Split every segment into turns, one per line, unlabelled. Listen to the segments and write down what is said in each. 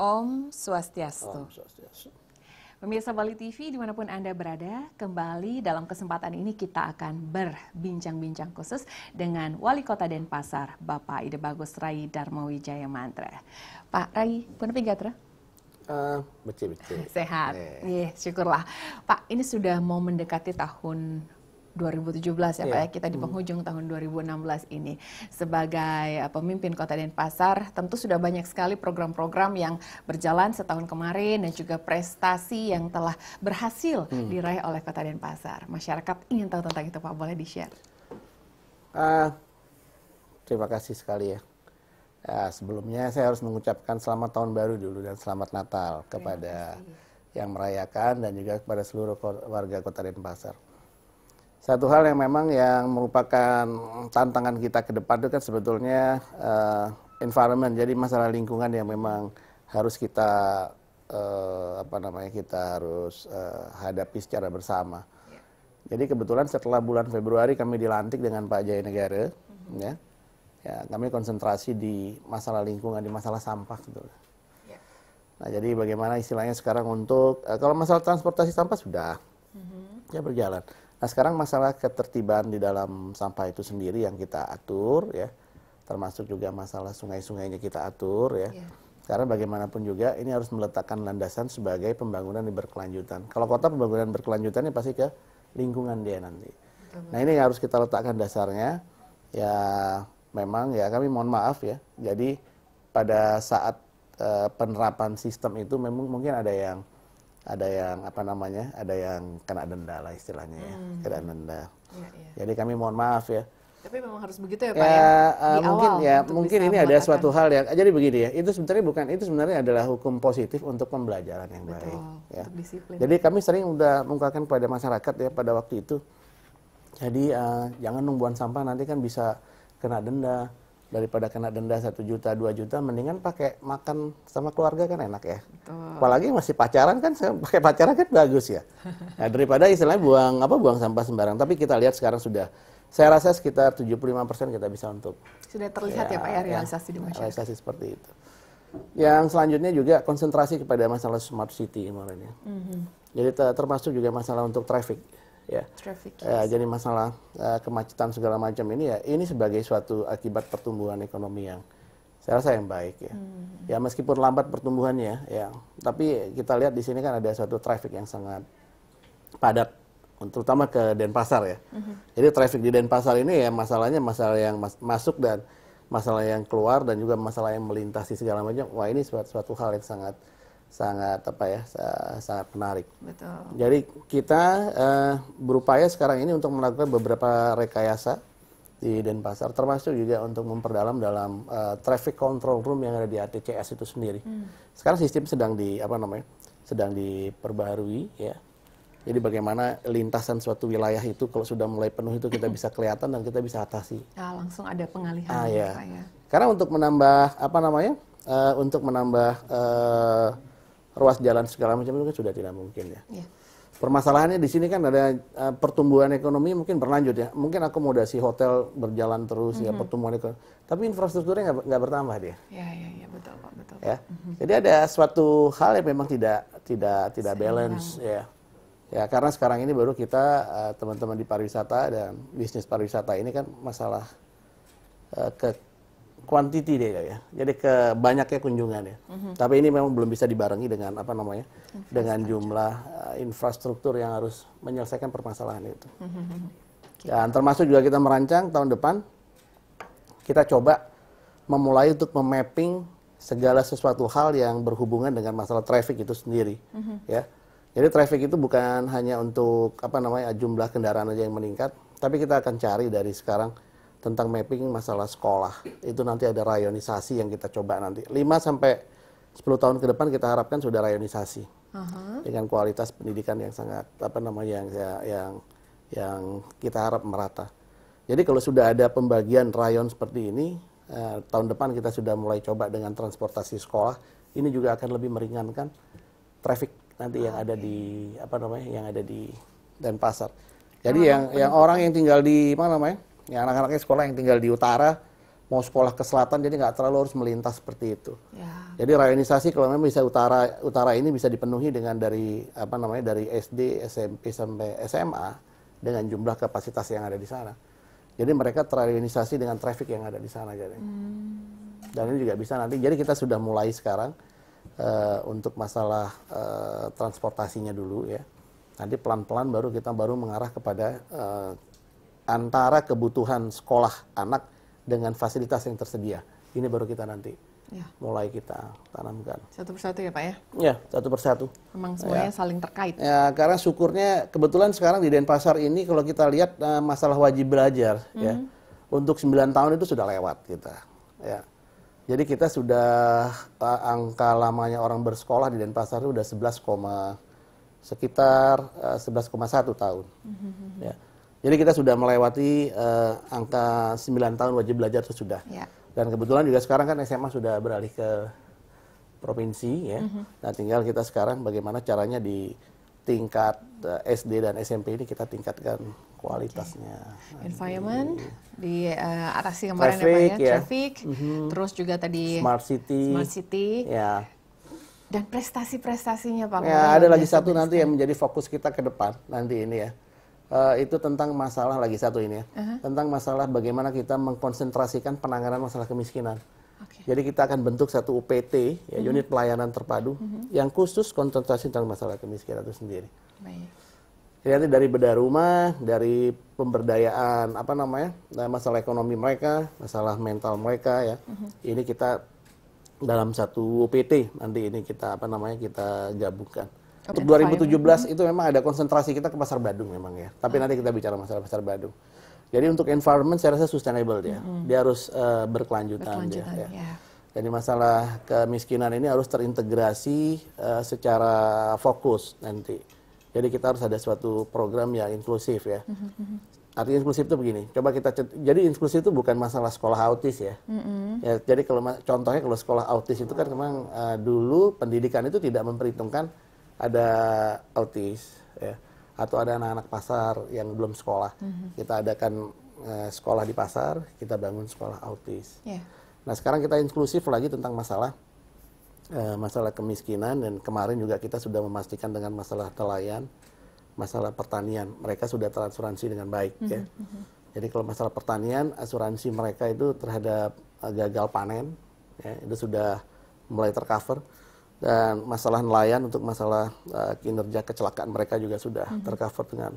Om Swastiastu. Om Swastiastu. Pemirsa Bali TV dimanapun Anda berada, kembali dalam kesempatan ini kita akan berbincang-bincang khusus dengan Wali Kota Denpasar, Bapak Ide Bagus Rai Darmawijaya Mantra. Pak Rai, pun gatra?
Uh, betul
Sehat. Yeah. yeah, syukurlah. Pak, ini sudah mau mendekati tahun 2017 ya yeah. Pak iya. ya, kita di hmm. penghujung mm. tahun 2016 ini. Sebagai eh, pemimpin Kota Denpasar, tentu sudah banyak sekali program-program yang berjalan setahun kemarin dan juga prestasi yang telah berhasil mm. diraih oleh Kota Denpasar. Masyarakat ingin tahu tentang itu Pak, boleh di-share?
Uh, terima kasih sekali ya. ya. sebelumnya saya harus mengucapkan selamat tahun baru dulu dan selamat Natal kepada yang merayakan dan juga kepada seluruh warga Kota Denpasar. Satu hal yang memang yang merupakan tantangan kita ke depan itu kan sebetulnya uh, environment, jadi masalah lingkungan yang memang harus kita uh, apa namanya kita harus uh, hadapi secara bersama. Jadi kebetulan setelah bulan Februari kami dilantik dengan Pak Jaya Negara, mm-hmm. ya, ya kami konsentrasi di masalah lingkungan, di masalah sampah gitu. Yeah. Nah jadi bagaimana istilahnya sekarang untuk uh, kalau masalah transportasi sampah sudah mm-hmm. ya berjalan. Nah sekarang masalah ketertiban di dalam sampah itu sendiri yang kita atur ya, termasuk juga masalah sungai-sungainya kita atur ya. Yeah. Karena bagaimanapun juga ini harus meletakkan landasan sebagai pembangunan yang berkelanjutan. Kalau kota pembangunan berkelanjutan ini pasti ke lingkungan dia nanti. Nah ini yang harus kita letakkan dasarnya. Ya memang ya kami mohon maaf ya. Jadi pada saat uh, penerapan sistem itu memang mungkin ada yang ada yang apa namanya ada yang kena denda lah istilahnya ya hmm. kena denda ya, ya. jadi kami mohon maaf ya
tapi memang harus begitu ya pak ya, ya? Di eh, mungkin ya
mungkin ini ada suatu hal yang eh, jadi begini ya itu sebenarnya bukan itu sebenarnya adalah hukum positif untuk pembelajaran yang Betul, baik ya disiplin. jadi kami sering udah mengungkapkan kepada masyarakat ya pada waktu itu jadi uh, jangan nungguan sampah nanti kan bisa kena denda daripada kena denda satu juta dua juta mendingan pakai makan sama keluarga kan enak ya Betul. apalagi masih pacaran kan pakai pacaran kan bagus ya nah, daripada istilahnya buang apa buang sampah sembarang tapi kita lihat sekarang sudah saya rasa sekitar 75% kita bisa untuk
sudah terlihat ya, ya Pak ya, ya, ya realisasi ya, di masyarakat
realisasi seperti itu yang selanjutnya juga konsentrasi kepada masalah smart city kemarin ya mm -hmm. jadi termasuk juga masalah untuk traffic ya. Traffic, yes. Eh, jadi masalah eh, kemacetan segala macam ini ya ini sebagai suatu akibat pertumbuhan ekonomi yang saya rasa yang baik ya. Hmm. Ya meskipun lambat pertumbuhannya ya, tapi kita lihat di sini kan ada suatu traffic yang sangat padat terutama ke Denpasar ya. Hmm. Jadi traffic di Denpasar ini ya masalahnya masalah yang mas masuk dan masalah yang keluar dan juga masalah yang melintasi segala macam. Wah, ini suatu, suatu hal yang sangat sangat apa ya sangat menarik. Betul. Jadi kita uh, berupaya sekarang ini untuk melakukan beberapa rekayasa di Denpasar termasuk juga untuk memperdalam dalam uh, traffic control room yang ada di ATCS itu sendiri. Hmm. Sekarang sistem sedang di apa namanya? sedang diperbaharui ya. Jadi bagaimana lintasan suatu wilayah itu kalau sudah mulai penuh itu kita bisa kelihatan dan kita bisa atasi.
Ah, langsung ada pengalihan ah, ya, ya.
Ya. Karena untuk menambah apa namanya? Uh, untuk menambah uh, ruas jalan segala macam itu kan sudah tidak mungkin ya. ya. Permasalahannya di sini kan ada uh, pertumbuhan ekonomi mungkin berlanjut ya. Mungkin akomodasi hotel berjalan terus mm -hmm. ya mhm. pertumbuhan ekonomi. Tapi infrastrukturnya nggak bertambah dia.
Ya ya ya betul
pak betul. Ya. Mm -hmm. Jadi ada suatu hal yang memang tidak tidak tidak balance ya. Ya karena sekarang ini baru kita eh, teman-teman uh, di pariwisata dan bisnis pariwisata ini kan masalah uh, ke Kuantiti deh ya. Jadi ke banyaknya kunjungan ya. Mm-hmm. Tapi ini memang belum bisa dibarengi dengan apa namanya? dengan jumlah uh, infrastruktur yang harus menyelesaikan permasalahan itu. Mm-hmm. Mhm, mhm. Okay. Dan termasuk juga kita merancang tahun depan kita coba memulai untuk memapping segala sesuatu hal yang berhubungan dengan masalah traffic itu sendiri. Mm-hmm. Ya. Jadi traffic itu bukan hanya untuk apa namanya jumlah kendaraan aja yang meningkat, tapi kita akan cari dari sekarang tentang mapping masalah sekolah. Itu nanti ada rayonisasi yang kita coba nanti. 5 sampai 10 tahun ke depan kita harapkan sudah rayonisasi. Uh -huh. Dengan kualitas pendidikan yang sangat apa namanya yang yang yang kita harap merata. Jadi kalau sudah ada pembagian rayon seperti ini, eh, tahun depan kita sudah mulai coba dengan transportasi sekolah. Ini juga akan lebih meringankan traffic nanti yang ada di apa namanya yang ada di Denpasar. Jadi yang yang orang yang tinggal di mana namanya? Ya, anak-anaknya sekolah yang tinggal di utara mau sekolah ke selatan jadi nggak terlalu harus melintas seperti itu. Ya. Jadi rayonisasi kalau memang bisa utara utara ini bisa dipenuhi dengan dari apa namanya dari SD, SMP sampai SMA dengan jumlah kapasitas yang ada di sana. Jadi mereka terrayonisasi dengan traffic yang ada di sana jadi. Hmm. Dan ini juga bisa nanti. Jadi kita sudah mulai sekarang uh, untuk masalah uh, transportasinya dulu ya. Nanti pelan-pelan baru kita baru mengarah kepada uh, antara kebutuhan sekolah anak dengan fasilitas yang tersedia. Ini baru kita nanti ya. mulai kita tanamkan.
Satu persatu ya Pak ya?
Ya, satu persatu.
Memang semuanya ya. saling terkait.
Ya, karena syukurnya kebetulan sekarang di Denpasar ini kalau kita lihat uh, masalah wajib belajar mm -hmm. ya. Mhm. Untuk 9 tahun itu sudah lewat kita. Ya. Jadi kita sudah uh, angka lamanya orang bersekolah di Denpasar itu sudah 11, sekitar uh, eh, 11,1 tahun. Mm -hmm. Ya jadi kita sudah melewati uh, angka 9 tahun wajib belajar sesudah. Ya. Dan kebetulan juga sekarang kan SMA sudah beralih ke provinsi ya. Mm -hmm. Nah, tinggal kita sekarang bagaimana caranya di tingkat uh, eh, SD dan SMP ini kita tingkatkan kualitasnya.
Okay. Environment Nanti. Gitu. di uh, eh, arasi kemarin ya, traffic, ya ya, traffic, mm -hmm. terus juga tadi smart
city. Smart city. Ya
dan prestasi-prestasinya Pak. Ya, ada ya, lagi satu
nanti yang menjadi fokus kita ke depan nanti ini ya uh, itu tentang masalah lagi satu ini ya, uh -huh. tentang masalah bagaimana kita mengkonsentrasikan penanganan masalah kemiskinan. Okay. Jadi kita akan bentuk satu UPT, ya, uh mhm. -huh. unit pelayanan terpadu, uh mhm. -huh. yang khusus konsentrasi tentang masalah kemiskinan itu sendiri. Baik. Jadi dari bedah rumah, dari pemberdayaan, apa namanya, eh, masalah ekonomi mereka, masalah mental mereka, ya, uh mhm. -huh. ini kita dalam satu UPT nanti ini kita apa namanya kita gabungkan. Untuk 2017 itu memang ada konsentrasi kita ke pasar Badung memang ya. Tapi hmm. nanti kita bicara masalah pasar Badung. Jadi untuk environment saya rasa sustainable dia. Ya. Hmm. Dia harus uh, eh, berkelanjutan, berkelanjutan dia. Ya. ya. Jadi masalah kemiskinan ini harus terintegrasi uh, secara fokus nanti. Jadi kita harus ada suatu program yang inklusif ya. Hmm, Artinya inklusif itu begini. Coba kita jadi inklusif itu bukan masalah sekolah autis ya. ya jadi kalau contohnya kalau sekolah autis itu kan memang uh, dulu pendidikan itu tidak memperhitungkan ada autis ya atau ada anak-anak pasar yang belum sekolah mm-hmm. kita adakan uh, sekolah di pasar kita bangun sekolah autis yeah. nah sekarang kita inklusif lagi tentang masalah uh, masalah kemiskinan dan kemarin juga kita sudah memastikan dengan masalah nelayan masalah pertanian mereka sudah teransuransi dengan baik mm-hmm. ya mm-hmm. jadi kalau masalah pertanian asuransi mereka itu terhadap eh, gagal panen ya, itu sudah mulai tercover dan eh, masalah nelayan untuk masalah uh, kinerja kecelakaan mereka juga sudah mm -hmm. tercover dengan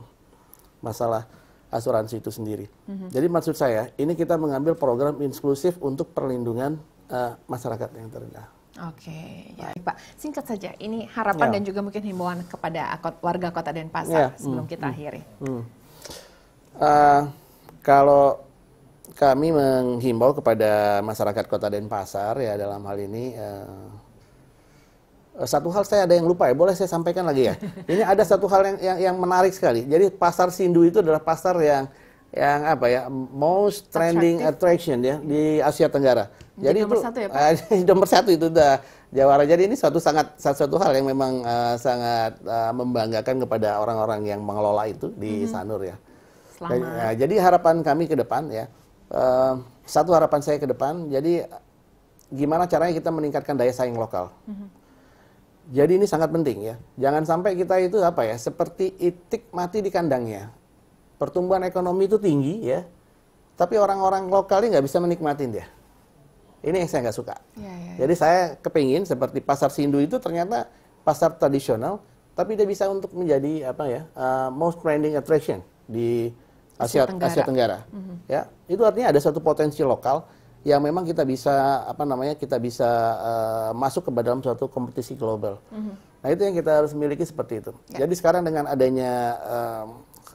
masalah asuransi itu sendiri. Mm -hmm. Jadi maksud saya ini kita mengambil program inklusif untuk perlindungan uh, masyarakat yang terendah.
Oke, ya, Pak. Singkat saja, ini harapan ya. dan juga mungkin himbauan kepada warga Kota Denpasar ya. sebelum mm, kita hmm, akhiri.
Mm. Uh, kalau kami menghimbau kepada masyarakat Kota Denpasar ya dalam hal ini. Uh, Eh, satu hal saya ada yang lupa ya, boleh saya sampaikan lagi ya. Ini ada satu hal yang, yang yang menarik sekali. Jadi pasar Sindu itu adalah pasar yang yang apa ya most trending Attractive. attraction ya di Asia Tenggara. Jadi, Jadi nomor itu, satu ya Pak. nomor satu itu udah Jawara. Jadi ini suatu sangat satu hal yang memang uh, sangat uh, membanggakan kepada orang-orang yang mengelola itu di mm -hmm. Sanur ya. Selamat. Ya, jadi harapan kami ke depan ya. Uh, satu harapan saya ke depan. Jadi gimana caranya kita meningkatkan daya saing lokal. Mm -hmm jadi ini sangat penting ya. Jangan sampai kita itu apa ya, seperti itik mati di kandangnya. Pertumbuhan ekonomi itu tinggi ya, tapi orang-orang lokalnya nggak bisa menikmatin dia. Ini yang saya nggak suka. Ya, ya, ya. Jadi saya kepingin seperti pasar sindu itu ternyata pasar tradisional, tapi dia bisa untuk menjadi apa ya uh, most trending attraction di Asia Tenggara. Asia Tenggara. Mm -hmm. Ya, itu artinya ada satu potensi lokal yang memang kita bisa apa namanya kita bisa uh, masuk ke dalam suatu kompetisi global. Mm-hmm. Nah itu yang kita harus miliki seperti itu. Yeah. Jadi sekarang dengan adanya uh,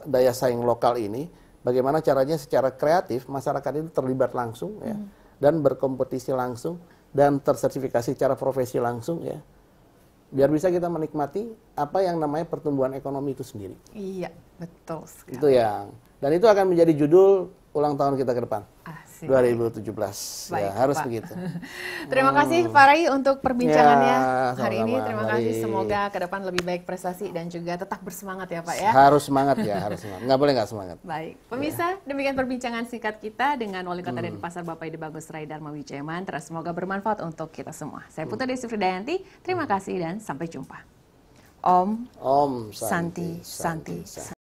daya saing lokal ini, bagaimana caranya secara kreatif masyarakat itu terlibat langsung ya, mm-hmm. ya dan berkompetisi langsung dan tersertifikasi secara profesi langsung ya biar bisa kita menikmati apa yang namanya pertumbuhan ekonomi itu sendiri.
Iya, betul sekali. Itu yang
dan itu akan menjadi judul ulang tahun kita ke depan. Asik. 2017. Ya, baik, ya, harus Pak. begitu.
Terima kasih Pak Rai untuk ya, perbincangannya ya, hari ini. Terima mari. kasih. Semoga ke depan lebih baik prestasi dan juga tetap bersemangat ya Pak ya. Harus
semangat ya, harus semangat. Enggak boleh nggak semangat.
Baik. Ya. Pemirsa, ya. demikian perbincangan singkat kita dengan Wali Kota hmm. Denpasar Bapak Ide Bagus Rai Dharma Wijayaman. Terus semoga bermanfaat untuk kita semua. Saya Putra hmm. Desi Fridayanti. Terima hmm. kasih dan sampai jumpa. Om, Om Santi, Santi. Santi. Santi.